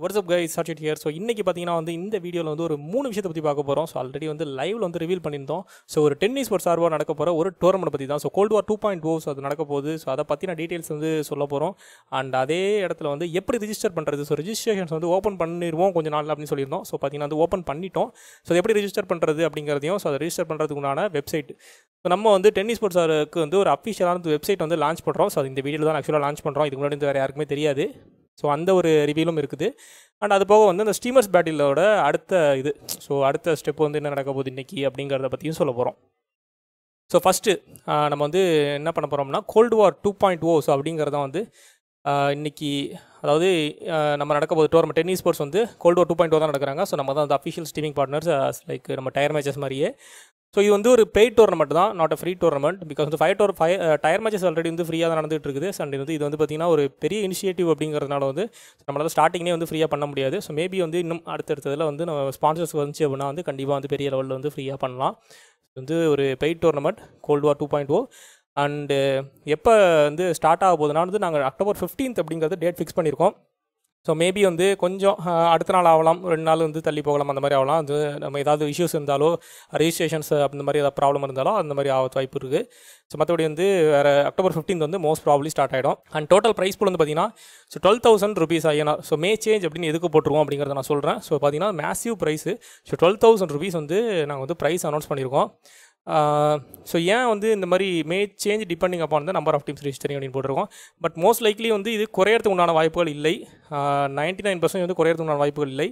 WhatsApp guy சார்ஜெட் here so இன்றைக்கி பார்த்தீங்கன்னா வந்து இந்த வீடியோவில் வந்து ஒரு மூணு விஷயத்தை பற்றி பார்க்க போகிறோம் ஸோ ஆல்ரெடி வந்து லைவில் வந்து ரிவீல் பண்ணியிருந்தோம் ஸோ ஒரு டென்னிஸ் ஒரு சார்பாக நடக்க போகிற ஒரு டோர்னமெண்ட் பற்றி தான் so Gold War two point O so அது நடக்க போகுது ஸோ அதை பற்றின டீட்டெயில்ஸ் வந்து சொல்ல போகிறோம் அண்ட் அதே இடத்துல வந்து எப்படி ரிஜிஸ்டர் பண்ணுறது ஸோ ரிஜிஸ்ட்ரேஷன்ஸ் வந்து ஓப்பன் பண்ணிடுவோம் கொஞ்சம் நாள் அப்படின்னு சொல்லியிருந்தோம் ஸோ பார்த்தீங்கன்னா வந்து ஓப்பன் பண்ணிட்டோம் ஸோ எப்படி ரிஜிஸ்டர் பண்ணுறது அப்படிங்கிறதையும் ஸோ அதை ரிஜிஸ்டர் பண்ணுறதுக்கு உண்டான வெப்சைட் ஸோ நம்ம வந்து டென்னிஸ் ஸ்போர்ட்ஸருக்கு வந்து ஒரு அஃபிஷியலான வெப்சைட் வந்து லான்ச் பண்ணுறோம் ஸோ இந்த வீடியோ தான் ஆக்சுவலாக லான்ச் பண்ணுறோம் இது முன்னாடி வேறு யாருக்குமே தெரியாது ஸோ அந்த ஒரு ரிவியூலும் இருக்குது அண்ட் அது போக வந்து அந்த ஸ்டீமர்ஸ் பேட்டிலோட அடுத்த இது ஸோ அடுத்த ஸ்டெப் வந்து என்ன நடக்க போகுது இன்றைக்கி அப்படிங்கிறத பற்றியும் சொல்ல போகிறோம் ஸோ ஃபஸ்ட்டு நம்ம வந்து என்ன பண்ண போகிறோம்னா Gold War two point O so அப்படிங்கிறத வந்து இன்றைக்கி அதாவது நம்ம நடக்க போது டோர்மெண்ட் டென்னிஸ் ஸ்போர்ட்ஸ் வந்து Gold War two point O தான் நடக்கிறாங்க ஸோ நம்ம தான் அந்த அஃபிஷியல் ஸ்ட்ரீமிங் பார்ட்னர்ஸ் லைக் நம்ம டயர் மேச்சஸ் மாதிரியே ஸோ இது வந்து ஒரு பெய்ட் டோர்னமெண்ட் uh, தான் not a free tournament because வந்து ஃபைவ் டோர் ஃபை டயர் மேட்சஸ் ஆல்ரெடி வந்து ஃப்ரீயாக தான் நடந்துகிட்டு இருக்குது அண்ட் வந்து இது வந்து பார்த்திங்கன்னா ஒரு பெரிய இனிஷியேட்டிவ் அப்படிங்கிறதுனால வந்து நம்மளால் ஸ்டார்டிங்கே வந்து ஃப்ரீயாக பண்ண முடியாது ஸோ மேபி வந்து இன்னும் அடுத்தடுத்ததில் வந்து நம்ம ஸ்பான்சர்ஸ் வந்துச்சு அப்படின்னா வந்து கண்டிப்பாக வந்து பெரிய லெவலில் வந்து ஃப்ரீயாக பண்ணலாம் வந்து ஒரு paid tournament Gold War two point O and எப்போ வந்து ஸ்டார்ட் ஆக போகுதுன்னா வந்து நாங்கள் அக்டோபர் ஃபிஃப்டீன்த் அப்படிங்கிறது டேட் ஃபிக்ஸ் பண்ணியிருக்கோம் ஸோ மேபி வந்து கொஞ்சம் அடுத்த நாள் ஆகலாம் ரெண்டு நாள் வந்து தள்ளி போகலாம் அந்த மாதிரி ஆகலாம் அது நம்ம ஏதாவது இஷ்யூஸ் இருந்தாலோ ரிஜிஸ்ட்ரேஷன்ஸ் அந்த மாதிரி ஏதாவது ப்ராப்ளம் இருந்தாலோ அந்த மாதிரி ஆகிறது வாய்ப்பு இருக்குது ஸோ மற்றபடி வந்து வேறு அக்டோபர் ஃபிஃப்டீன் வந்து மோஸ்ட் ப்ராப்ளி ஸ்டார்ட் ஆகிடும் அண்ட் டோட்டல் ப்ரைஸ் போல் வந்து பார்த்தீங்கன்னா so twelve thousand rupees INR so may change அப்படின்னு எதுக்கு போட்டுருவோம் அப்படிங்கிறத நான் சொல்கிறேன் ஸோ பார்த்தீங்கன்னா massive prize so twelve thousand rupees வந்து நாங்கள் வந்து ப்ரைஸ் அனௌன்ஸ் பண்ணியிருக்கோம் ஸோ ஏன் வந்து இந்த மாதிரி மே சேஞ்ச் டிபெண்டிங் அப்பான் தான் நம்பர் ஆஃப் டீம்ஸ் ரிஜிஸ்டரிங் அப்படின்னு போட்டிருக்கோம் பட் மோஸ்ட் லைக்லி வந்து இது குறையறதுக்கு உண்டான வாய்ப்புகள் இல்லை நைன்ட்டி நைன் பர்சன்ட் வந்து குறையறதுக்கு உண்டான வாய்ப்புகள் இல்லை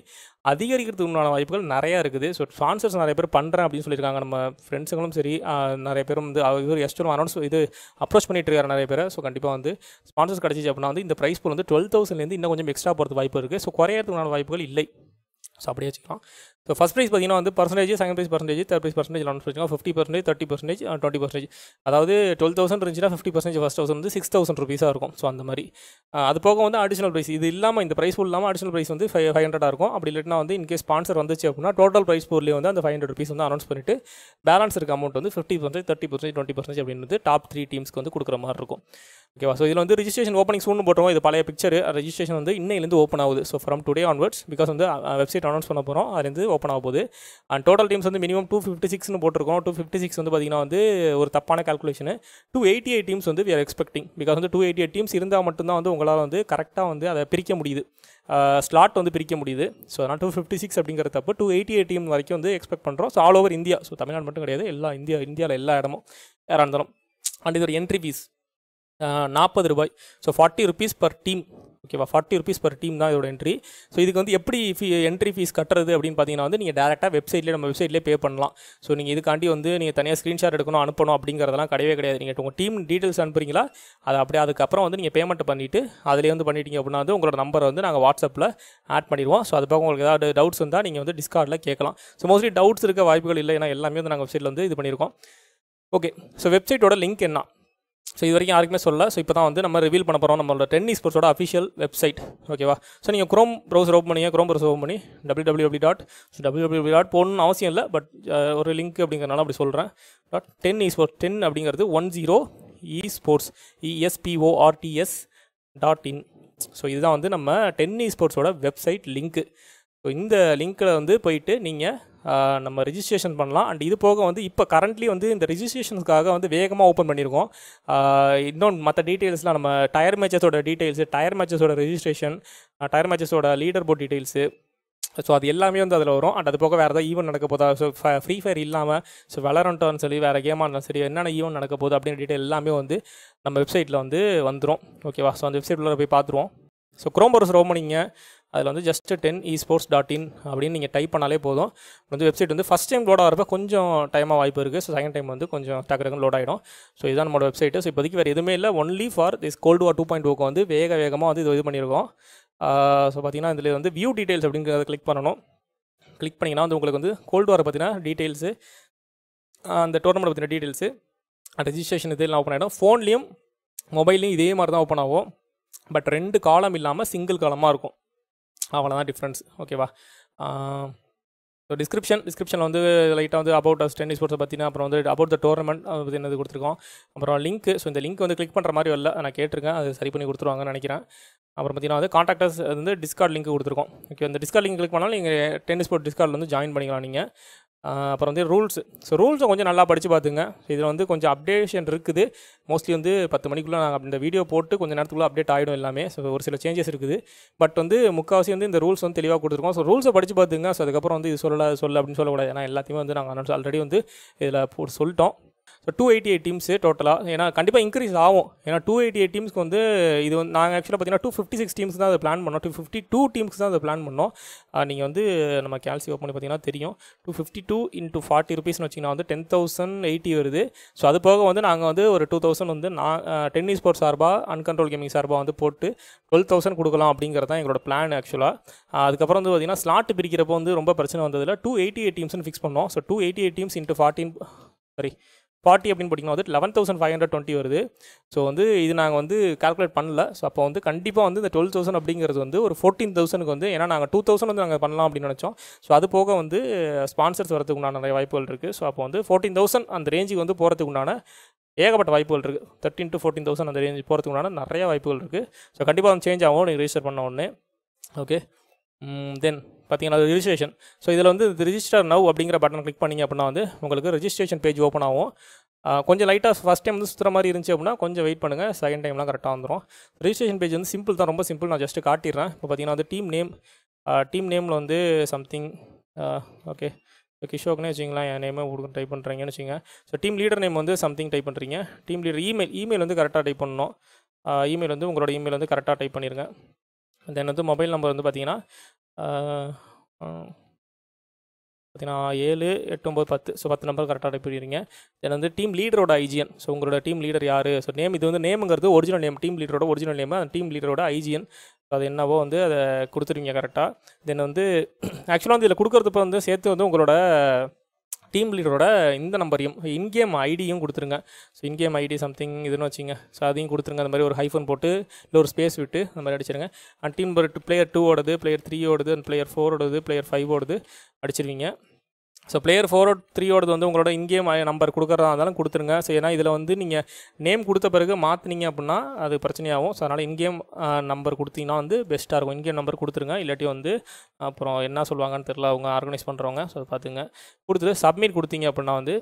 அதிகரிக்கிறதுக்கு உண்டான வாய்ப்புகள் நிறையா இருக்குது ஸோ ஸ்பான்சர்ஸ் நிறைய பேர் பண்ணுறேன் அப்படின்னு சொல்லியிருக்காங்க நம்ம ஃப்ரெண்ட்ஸுங்களும் சரி நிறைய பேரும் வந்து இவர் எஸ்டும் அனௌன்ஸ் இது அப்ரோச் பண்ணிட்டு இருக்காரு நிறைய பேர் ஸோ கண்டிப்பாக வந்து ஸ்பான்சர்ஸ் கிடச்சிச்சு அப்படின்னா வந்து இந்த ப்ரைஸ் பூல் வந்து டுவெல் தௌசண்ட்லேருந்து இன்னும் கொஞ்சம் எக்ஸ்ட்ரா போகிறது வாய்ப்பு இருக்குது ஸோ குறையறதுக்கு உண்டான வாய்ப்புகள் இல்லை ஸோ அப்படியே வச்சுக்கலாம் ஸோ ஃபஸ்ட் ப்ரைஸ் பார்த்தீங்கன்னா வந்து percentage second prize percentage third prize percentage eleven percentage fifty percentage thirty percentage twenty percentage அதாவது டுவெல் தௌசண்ட் இருந்துச்சுன்னா ஃபிஃப்டி பர்சன்டேஜ் ஃபஸ்ட் தௌசண்ட் வந்து சிக்ஸ் தௌசண்ட் ருபீஸாக இருக்கும் ஸோ அந்த மாதிரி அது போக வந்து அடிஷனல் ப்ரைஸ் இது இல்லாமல் இந்த ப்ரைஸ் இல்லாமல் அடிஷனல் ப்ரைஸ் வந்து ஃபைவ் ஃபைவ் ஹண்ட்ரடாக இருக்கும் அப்படி இல்லைனா வந்து இன்கேஸ் ஸ்பான்சர் வந்துச்சு அப்படின்னா டோட்டல் ப்ரைஸ் பொருளே வந்து அந்த ஃபைவ் ஹண்ட்ரட் ருபீஸ் வந்து அனௌன்ஸ் பண்ணிட்டு பேலன்ஸ் இருக்க அமௌண்ட் வந்து fifty percent thirty percent twenty percent அப்படின்னு டாப் த்ரீ டீம்ஸ்க்கு வந்து கொடுக்குற மாதிரி இருக்கும் ஓகேவா ஸோ இதில் வந்து ரிஜிஸ்ட்ரேஷன் ஓப்பனிங் சூழ்னு போட்டோம் இது பழைய பிக்சர் ரிஜிஸ்ட்ரேஷன் வந்து இன்னிலேருந்து ஓப்பன் ஆகுது so from today onwards because வந்து வெப்சைட் அனௌன்ஸ் பண்ண போகிறோம் அதுலேருந்து ஓப்பன் ஆக போகுது அண்ட் டோட்டல் டீம்ஸ் வந்து மினிமம் டூ ஃபிஃப்டி சிக்ஸ்னு போட்டிருக்கோம் டூ ஃபிஃப்டி சிக்ஸ் வந்து பார்த்திங்கன்னா வந்து ஒரு தப்பான calculation two eighty eight teams வந்து வி ஆர் எக்ஸ்பெக்டிங் பிகாஸ் வந்து டூ எயிட்டி எயிட் டீம்ஸ் இருந்தால் மட்டும்தான் வந்து உங்கள் அவங்களால் வந்து கரெக்டாக வந்து அதை பிரிக்க முடியுது ஸ்லாட் வந்து பிரிக்க முடியுது ஸோ அதனால் டூ ஃபிஃப்டி சிக்ஸ் அப்படிங்கிறப்ப டூ எயிட்டி ஏடிஎம் வரைக்கும் வந்து எக்ஸ்பெக்ட் பண்ணுறோம் so all over India so Tamil Nadu மட்டும் கிடையாது எல்லா இந்தியா இந்தியாவில் எல்லா இடமும் யாராக இருந்தாலும் அண்ட் இதோட என்ட்ரி ஃபீஸ் நாற்பது ரூபாய் so forty rupees per team ஓகேவா ஃபார்ட்டி ருபீஸ் பர் டீம் தான் இதோட என்ட்ரி ஸோ இதுக்கு வந்து எப்படி ஃபீ என்ட்ரி ஃபீஸ் கட்டுறது அப்படின்னு பார்த்தீங்கன்னா வந்து நீங்கள் டேரெக்டாக வெப்சைட்லேயே நம்ம வெப்சைட்லேயே பே பண்ணலாம் ஸோ நீங்கள் இதுக்காண்டி வந்து நீங்கள் தனியாக ஸ்க்ரீன்ஷாட் எடுக்கணும் அனுப்பணும் அப்படிங்கிறதெல்லாம் கிடையவே கிடையாது நீங்கள் உங்கள் டீம் டீட்டெயில்ஸ் அனுப்புறீங்களா அது அப்படியே அதுக்கப்புறம் வந்து நீங்கள் பேமெண்ட் பண்ணிவிட்டு அதிலே வந்து பண்ணிட்டீங்க அப்படின்னா வந்து உங்களோட நம்பரை வந்து நாங்கள் வாட்ஸ்அப்பில் ஆட் பண்ணிடுவோம் ஸோ அது பக்கம் உங்களுக்கு ஏதாவது டவுட்ஸ் இருந்தால் நீங்கள் வந்து டிஸ்கார்டில் கேட்கலாம் ஸோ மோஸ்ட்லி டவுட்ஸ் இருக்க வாய்ப்புகள் இல்லை ஏன்னா எல்லாமே வந்து நாங்கள் வெப்சைட்டில் வந்து இது பண்ணியிருக்கோம் ஓகே ஸோ வெப்சைட்டோட லிங்க் என்ன ஸோ இது வரைக்கும் யாருக்குமே சொல்ல ஸோ இப்போ தான் வந்து நம்ம ரிவீல் பண்ண போகிறோம் நம்மளோட டென்னிஸ் ஸ்போர்ட்ஸோட அஃபிஷியல் வெப்சைட் ஓகேவா ஸோ நீங்கள் க்ரோம் ப்ரௌசர் ஓப்பன் பண்ணி க்ரோம் ப்ரௌசர் ஓப்பன் பண்ணி W W dot so W W dot போகணும்னு அவசியம் இல்லை பட் ஒரு லிங்க் அப்படிங்கிறனால அப்படி சொல்கிறேன் dot ten e sports ten அப்படிங்கிறது one zero E sports இஎஸ்பிஓஆர்டிஎஸ் dot in so இதுதான் வந்து நம்ம டென்னிஸ் ஸ்போர்ட்ஸோட வெப்சைட் லிங்க்கு ஸோ இந்த லிங்க்கில் வந்து போயிட்டு நீங்கள் நம்ம ரிஜிஸ்ட்ரேஷன் பண்ணலாம் அண்ட் இது போக வந்து இப்போ கரண்ட்லி வந்து இந்த ரிஜிஸ்ட்ரேஷனுக்காக வந்து வேகமாக ஓப்பன் பண்ணியிருக்கோம் இன்னொன்று மற்ற டீட்டெயில்ஸ்லாம் நம்ம டயர் மேட்சஸோட டீட்டெயில்ஸு டயர் மேட்சஸோட ரிஜிஸ்ட்ரேஷன் டயர் மேட்சஸோட லீடர் போர்ட் டீட்டெயில்ஸு ஸோ அது எல்லாமே வந்து அதில் வரும் அண்ட் அது போக வேறு ஏதாவது ஈவெண்ட் நடக்க போதா ஸோ ஃப்ரீ ஃபயர் இல்லாமல் ஸோ விளாண்டோன்னு சொல்லி வேறு கேமாக இருந்தாலும் சரி என்னென்ன ஈவெண்ட் நடக்க போகுது அப்படின்னு டீட்டெயில் எல்லாமே வந்து நம்ம வெப்சைட்டில் வந்து வந்துடும் ஓகேவா ஸோ அந்த வெப்சைட்டில் போய் பார்த்துருவோம் ஸோ க்ரோம் ப்ரௌசர் ஓப்பன் அதில் வந்து just ten e sports dot in அப்படின்னு நீங்கள் டைப் பண்ணாலே போதும் வந்து வெப்சைட் வந்து ஃபஸ்ட் டைம் லோட் ஆகிறப்ப கொஞ்சம் டைமாக வாய்ப்பு இருக்குது ஸோ செகண்ட் டைம் வந்து கொஞ்சம் டக்குறதுக்கு லோட் ஆகிடும் ஸோ இதுதான் நம்மளோட வெப்சைட்டு ஸோ இப்போதைக்கு வேறு எதுவுமே இல்லை only for this Gold War two point ஓக்கு வந்து வேக வேகமாக வந்து இது இது பண்ணியிருக்கோம் ஸோ பார்த்தீங்கன்னா இதில் வந்து வியூ டீட்டெயில்ஸ் அப்படிங்கிறத கிளிக் பண்ணணும் கிளிக் பண்ணிங்கன்னா வந்து உங்களுக்கு வந்து கோல்டு வார் பார்த்தீங்கன்னா டீட்டெயில்ஸு அந்த டோர்னமெண்ட் பற்றின டீட்டெயில்ஸு ரெஜிஸ்ட்ரேஷன் இதெல்லாம் ஓப்பன் ஆகிடும் ஃபோன்லேயும் மொபைல்லையும் இதே மாதிரி தான் ஓப்பன் ஆகும் பட் ரெண்டு காலம் இல்லாமல் சிங்கிள் காலமாக இருக்கும் அவ்வளோதான் டிஃப்ரென்ஸ் ஓகேவா ஸோ டிஸ்கிரிப்ஷன் டிஸ்கிரிப்ஷனில் வந்து லைட்டாக வந்து அபவுட் அஸ் டென்னிஸ் ஸ்போர்ட்ஸை பற்றினா அப்புறம் வந்து அபவுட் த டோர்னமெண்ட் பற்றி என்னது கொடுத்துருக்கோம் அப்புறம் லிங்க் ஸோ இந்த லிங்க் வந்து கிளிக் பண்ணுற மாதிரி இல்லை நான் கேட்டிருக்கேன் அது சரி பண்ணி கொடுத்துருவாங்கன்னு நினைக்கிறேன் அப்புறம் பார்த்தீங்கன்னா வந்து காண்டாக்டர்ஸ் வந்து டிஸ்கார்ட் லிங்க் கொடுத்துருக்கோம் ஓகே அந்த டிஸ்கார்ட் லிங்க் கிளிக் பண்ணாலும் நீங்கள் டென்னிஸ் ஸ்போர்ட் டிஸ்கார்டில் வந்து ஜாயின் பண்ணிக்கலாம் நீங்கள் அப்புறம் வந்து ரூல்ஸு ஸோ ரூல்ஸை கொஞ்சம் நல்லா படித்து பார்த்துங்க இதில் வந்து கொஞ்சம் அப்டேஷன் இருக்குது மோஸ்ட்லி வந்து பத்து மணிக்குள்ளே நாங்கள் இந்த வீடியோ போட்டு கொஞ்சம் நேரத்துக்குள்ளே அப்டேட் ஆகிடும் எல்லாமே ஸோ ஒரு சில சேஞ்சஸ் இருக்குது பட் வந்து முக்கால்வாசி வந்து இந்த ரூல்ஸ் வந்து தெளிவாக கொடுத்துருக்கோம் ஸோ ரூல்ஸை படித்து பார்த்துங்க ஸோ அதுக்கப்புறம் வந்து இது சொல்லல சொல்ல அப்படின்னு சொல்லக்கூடாது ஏன்னா எல்லாத்தையுமே வந்து நாங்கள் ஆல்ரெடி வந்து இதில் சொல்லிட்டோம் so two eighty eight teams டோட்டலாக ஏன்னா கண்டிப்பாக இன்க்ரீஸ் ஆகும் ஏன்னா டூ எயிட்டி எயிட் டீம்ஸ்க்கு வந்து இது வந்து நாங்கள் ஆக்சுவலாக பார்த்தீங்கன்னா டூ ஃபிஃப்டி சிக்ஸ் டீம்ஸ் தான் அதை பிளான் பண்ணோம் டூ ஃபிஃப்டி டூ டீம்ஸ் தான் அதை பிளான் பண்ணோம் நீங்கள் வந்து நம்ம கேல்சி ஓப்பன் பண்ணி பார்த்தீங்கன்னா தெரியும் two fifty two into forty ருபீஸ்னு வச்சிங்கன்னா வந்து டென் தௌசண்ட் எயிட்டி வருது ஸோ அது போக வந்து நாங்கள் வந்து ஒரு டூ தௌசண்ட் வந்து நான் டென்னிஸ் ஸ்போர்ட்ஸ் சார்பாக அன்கண்ட்ரோல் கேமிங் சார்பாக வந்து போட்டு டுவெல் தௌசண்ட் கொடுக்கலாம் அப்படிங்கிறது தான் எங்களோட பிளான் ஆக்சுவலாக அதுக்கப்புறம் வந்து பார்த்தீங்கன்னா ஸ்லாட் பிரிக்கிறப்போ வந்து ரொம்ப பிரச்சனை வந்ததில் டூ எயிட்டி எயிட் டீம்ஸ்னு ஃபிக்ஸ் பண்ணோம் so two eighty eight teams into forty sorry forty அப்படின்னு பார்த்தீங்கன்னா வந்து eleven thousand five hundred twenty வருது ஸோ வந்து இது நாங்கள் வந்து கால்குலேட் பண்ணல ஸோ அப்போ வந்து கண்டிப்பாக வந்து இந்த டுவெல் தௌசண்ட் அப்படிங்கிறது வந்து ஒரு ஃபோர்டீன் தௌசண்ட்க்கு வந்து ஏன்னா நாங்கள் டூ தௌசண்ட் வந்து நாங்கள் பண்ணலாம் அப்படின்னு நினச்சோம் ஸோ அது போக வந்து ஸ்பான்சர்ஸ் வரதுக்கு உண்டான நிறைய வாய்ப்புகள் இருக்குது ஸோ அப்போ வந்து ஃபோர்டீன் தௌசண்ட் அந்த ரேஞ்சுக்கு வந்து போகிறதுக்கு உண்டான ஏகப்பட்ட வாய்ப்புகள் இருக்குது தேர்ட்டின் டு ஃபோர்டீன் தௌசண்ட் அந்த ரேஞ்ச் போகிறதுக்கு உண்டான நிறைய வாய்ப்புகள் இருக்குது ஸோ கண்டிப்பாக வந்து சேஞ்ச் ஆகும் நீங்கள் ரிஜிஸ்டர் பண்ண உடனே ஓகே தென் பார்த்தீங்கன்னா ரிஜிஸ்ட்ரேஷன் ஸோ இதில் வந்து ரிஜிஸ்டர் நவ் அப்படிங்கிற பட்டன் கிளிக் பண்ணிங்க அப்படின்னா வந்து உங்களுக்கு ரிஜிஸ்ட்ரேஷன் பேஜ் ஓப்பன் ஆகும் கொஞ்சம் லைட்டாக ஃபஸ்ட் டைம் வந்து சுற்றுற மாதிரி இருந்துச்சு அப்படின்னா கொஞ்சம் வெயிட் பண்ணுங்கள் செகண்ட் டைம்லாம் கரெக்டாக வந்துடும் ரிஜிஸ்ட்ரேஷன் பேஜ் வந்து சிம்பிள் தான் ரொம்ப சிம்பிள் நான் ஜஸ்ட்டு காட்டிடுறேன் இப்போ பார்த்தீங்கன்னா வந்து டீம் நேம் டீம் நேமில் வந்து சம்திங் ஓகே கிஷோக்னே வச்சிங்களா என் நேமே உங்களுக்கு டைப் பண்ணுறீங்கன்னு வச்சுங்க ஸோ டீம் லீடர் நேம் வந்து சம்திங் டைப் பண்ணுறீங்க டீம் லீடர் இமெயில் இமெயில் வந்து கரெக்டாக டைப் பண்ணணும் இமெயில் வந்து உங்களோட இமெயில் வந்து கரெக்டாக டைப் பண்ணிடுங்க தென் வந்து மொபைல் நம்பர் வந்து பார்த்தீங்கன்னா பார்த்தீங்கன்னா ஏழு எட்டு ஒம்பது பத்து ஸோ பத்து நம்பர் கரெக்டாக டைப் பண்ணிடுங்க தென் வந்து டீம் லீடரோட ஐஜிஎன் ஸோ உங்களோட டீம் லீடர் யார் ஸோ நேம் இது வந்து நேமுங்கிறது ஒரிஜினல் நேம் டீம் லீடரோட ஒரிஜினல் நேம் அந்த டீம் லீடரோட ஐஜிஎன் அது என்னவோ வந்து அதை கொடுத்துருவீங்க கரெக்டாக தென் வந்து ஆக்சுவலாக வந்து இதில் கொடுக்குறதுப்ப வந்து சேர்த்து வந்து உங்களோட டீம் லீடரோட இந்த நம்பரையும் இன்கேம் ஐடியும் கொடுத்துருங்க ஸோ இன்கேம் ஐடி சம்திங் இதுன்னு வச்சுங்க ஸோ அதையும் கொடுத்துருங்க அந்த மாதிரி ஒரு ஹைஃபோன் போட்டு இல்லை ஒரு ஸ்பேஸ் விட்டு அந்த மாதிரி அடிச்சிருங்க and team two player two ஓடுது பிளேயர் த்ரீ ஓடுது அண்ட் பிளேயர் ஃபோரோடது பிளேயர் ஃபைவ் ஓடுது அடிச்சிருவீங்க ஸோ பிளேயர் ஃபோர் த்ரீயோடது வந்து உங்களோட இங்கேயும் நம்பர் கொடுக்குறதா இருந்தாலும் கொடுத்துருங்க ஸோ ஏன்னா இதில் வந்து நீங்கள் நேம் கொடுத்த பிறகு மாற்றினீங்க அப்படின்னா அது பிரச்சனையாகும் ஸோ அதனால் இங்கேயும் நம்பர் கொடுத்தீங்கன்னா வந்து பெஸ்ட்டாக இருக்கும் இங்கேயும் நம்பர் கொடுத்துருங்க இல்லாட்டி வந்து அப்புறம் என்ன சொல்லுவாங்கன்னு தெரில அவங்க ஆர்கனைஸ் பண்ணுறவங்க ஸோ பார்த்துங்க கொடுத்துட்டு சப்மிட் கொடுத்தீங்க அப்படின்னா வந்து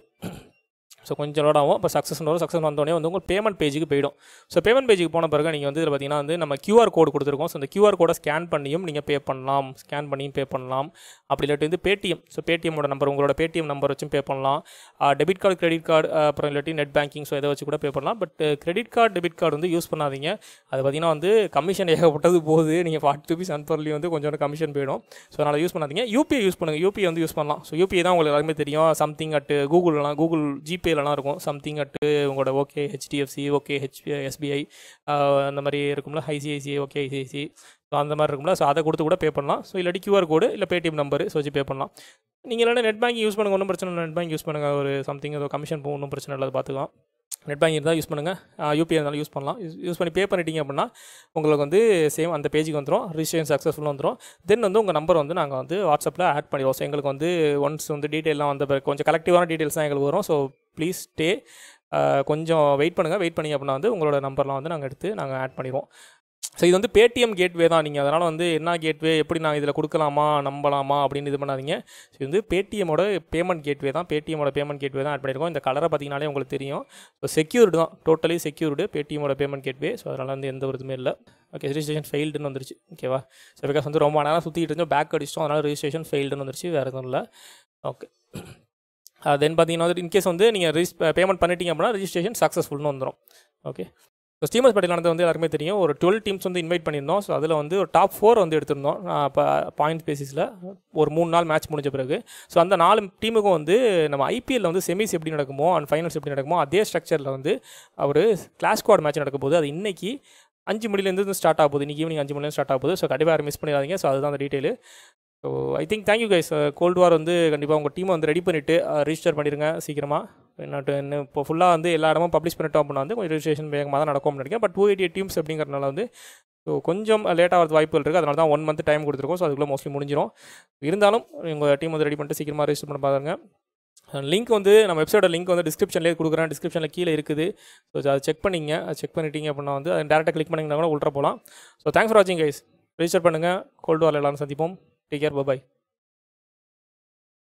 ஸோ கொஞ்சம் லோட் ஆகும் இப்போ சக்ஸஸ் வரும் சக்ஸஸ் வந்தோடனே வந்து உங்கள் பேமெண்ட் பேஜுக்கு போயிடும் ஸோ பேமெண்ட் பேஜுக்கு போன பிறகு நீங்கள் வந்து இதில் பார்த்தீங்கன்னா வந்து நம்ம கியூஆர் கோடு கொடுத்துருக்கோம் ஸோ அந்த கியூஆர் கோடை ஸ்கேன் பண்ணியும் நீங்கள் பே பண்ணலாம் ஸ்கேன் பண்ணியும் பே பண்ணலாம் அப்படி இல்லாட்டி வந்து பேடிஎம் ஸோ பேடிஎம்மோட நம்பர் உங்களோட பேடிஎம் நம்பர் வச்சும் பே பண்ணலாம் டெபிட் கார்டு கிரெடிட் கார்டு அப்புறம் இல்லாட்டி நெட் பேங்கிங் ஸோ இதை வச்சு கூட பே பண்ணலாம் but credit card debit card வந்து யூஸ் பண்ணாதீங்க அது பார்த்திங்கன்னா வந்து கமிஷன் ஏகப்பட்டது போகுது நீங்கள் ஃபார்ட்டி ருபீஸ் அன்பர்லேயும் வந்து கொஞ்சம் கமிஷன் போயிடும் ஸோ அதனால் யூஸ் பண்ணாதீங்க யூபிஐ யூஸ் பண்ணுங்கள் யூபிஐ வந்து யூஸ் பண்ணலாம் ஸோ யூபிஐ தான் உங்களுக்கு எல்லாருமே தெரியும் சம்திங் அட்டு கூகுள்லாம் கூகுள் ஜிபே எஸ்பிஐலலாம் இருக்கும் சம்திங் அட்டு உங்களோட okay HDFC okay H SBI அந்த மாதிரி இருக்கும்ல ஐசிஐசிஐ ஓகே ஐசிஐசி ஸோ அந்த மாதிரி இருக்கும்ல ஸோ அதை கொடுத்து கூட பே பண்ணலாம் ஸோ இல்லாட்டி கியூஆர் கோடு இல்லை பேடிஎம் நம்பர் ஸோ வச்சு பே பண்ணலாம் நீங்கள் இல்லைனா நெட் பேங்க் யூஸ் பண்ணுங்கள் ஒன்றும் பிரச்சனை இல்லை நெட் பேங்க் யூஸ் பண்ணுங்கள் ஒரு சம்திங் ஏதோ கமிஷன் போகும் ஒன்றும் பிரச்சனை இல்லை பார்த்துக்கலாம் நெட் பேங்கிங் இருந்தால் யூஸ் பண்ணுங்கள் யூபிஐ இருந்தாலும் யூஸ் பண்ணலாம் யூஸ் பண்ணி பே பண்ணிட்டீங்க அப்படின்னா உங்களுக்கு வந்து சேம் அந்த பேஜுக்கு வந்துடும் ரிஜிஸ்ட்ரேஷன் சக்ஸஸ்ஃபுல்லாக வந்துடும் தென் வந்து உங்கள் நம்பர் வந்து நாங்கள் வந்து வாட்ஸ்அப்பில் ஆட் பண்ணிடுவோம் ஸோ எங்களுக்கு வந்து ஒன்ஸ் வந்து டீட்டெயிலாம் வந்த பிறகு கொஞ்சம் கலெக்டிவான டீட்டெயில்ஸ் தான் எங்களுக்கு வரும் ஸோ ப்ளீஸ் ஸ்டே கொஞ்சம் வெயிட் பண்ணுங்கள் வெயிட் பண்ணி அப்படின்னா வந்து உங்களோட நம்பர்லாம் வந்து நாங்கள் எடுத்து நாங்கள் ஆட் பண்ணிடுவோம் ஸோ இது வந்து பேடிஎம் கேட்வே தான் நீங்கள் அதனால் வந்து என்ன கேட்வே எப்படி நான் இதில் கொடுக்கலாமா நம்பலாமா அப்படின்னு இது பண்ணாதீங்க ஸோ இது வந்து பேடிஎமோட பேமெண்ட் கேட்வே தான் பேடிஎமோட பேமெண்ட் கேட்வே தான் ஆட் பண்ணியிருக்கோம் இந்த கலரை பார்த்தீங்கனாலே உங்களுக்கு தெரியும் ஸோ செக்யூர்டு தான் டோட்டலி செக்யூர்டு பேடிஎமோட பேமெண்ட் கேட்வே ஸோ அதனால் வந்து எந்த ஒரு இதுவுமே இல்லை ஓகே ரிஜிஸ்ட்ரேஷன் ஃபெயில்டுன்னு வந்துருச்சு ஓகேவா ஸோ பிகாஸ் வந்து ரொம்ப நேரம் சுற்றிட்டு இருந்தோம் பேக் அடிச்சிட்டோம் அதனால் ரிஜிஸ்ட்ரேஷன் ஃபெயில்டுன்னு வந்துருச்சு வேறு எதுவும் இல்லை ஓகே தென் பார்த்தீங்கன்னா வந்து இன்கேஸ் வந்து நீங்கள் ரிஜிஸ் பேமெண்ட் பண்ணிட்டீங்க அப்படின்னா ரிஜிஸ்ட்ரேஷன் சக்ஸஸ்ஃபுல்னு வந்துடும் ஓகே ஸோ ஸ்டீமர்ஸ் பட்டியல் நடந்தது வந்து எல்லாருமே தெரியும் ஒரு டுவெல் டீம்ஸ் வந்து இன்வைட் பண்ணியிருந்தோம் ஸோ அதில் வந்து ஒரு டாப் ஃபோர் வந்து எடுத்திருந்தோம் இப்போ பாயிண்ட்ஸ் பேசிஸில் ஒரு மூணு நாள் மேட்ச் முடிஞ்ச பிறகு ஸோ அந்த நாலு டீமுக்கும் வந்து நம்ம ஐபிஎல்ல வந்து செமிஸ் எப்படி நடக்குமோ அண்ட் ஃபைனல்ஸ் எப்படி நடக்குமோ அதே ஸ்ட்ரக்சரில் வந்து ஒரு கிளாஸ் குவாட் மேட்ச் நடக்கும்போது அது இன்றைக்கி அஞ்சு மணிலேருந்து ஸ்டார்ட் ஆகுது இன்றைக்கி ஈவினிங் அஞ்சு மணிலேருந்து ஸ்டார்ட் ஆகுது ஸோ கண்டிப்பாக மிஸ் பண்ணிடாதீங்க ஸோ அதுதான் அந்த detail so I think thank you guys Gold War வந்து கண்டிப்பாக உங்கள் டீமை வந்து ரெடி பண்ணிவிட்டு ரிஜிஸ்டர் பண்ணிடுங்க uh, சீக்கிரமாக என்னட்டு uh, என்ன இப்போ ஃபுல்லாக வந்து எல்லா இடமும் பப்ளிஷ் பண்ணிட்டோம் அப்படின்னா வந்து கொஞ்சம் ரிஜிஸ்ட்ரேஷன் வேகமாக தான் அப்படின்னு நினைக்கிறேன் பட் டூ எயிட்டி டீம்ஸ் அப்படிங்கிறனால வந்து ஸோ கொஞ்சம் லேட் ஆகிறது வாய்ப்புகள் இருக்குது அதனால தான் ஒன் மந்த் டைம் கொடுத்துருக்கோம் ஸோ அதுக்குள்ளே மோஸ்ட்லி முடிஞ்சிடும் இருந்தாலும் உங்கள் டீம் வந்து ரெடி பண்ணிட்டு சீக்கிரமாக ரிஜிஸ்டர் பண்ண பாருங்கள் லிங்க் uh, வந்து நம்ம வெப்சைட்டோட லிங்க் வந்து டிஸ்கிரிப்ஷன்லேயே கொடுக்குறேன் டிஸ்கிரிப்ஷனில் கீழே இருக்குது ஸோ அதை செக் பண்ணிங்க செக் பண்ணிட்டீங்க அப்படின்னா வந்து அதை டேரெக்டாக கிளிக் பண்ணிங்கன்னா கூட உள்ள போகலாம் ஸோ தேங்க்ஸ் ஃபார் வாட்சிங் கைஸ் ரிஜிஸ்டர் பண்ணுங்கள் கோல்டு வாரில் எல்லாரும் சந்திப்போம் टेक केयर बाय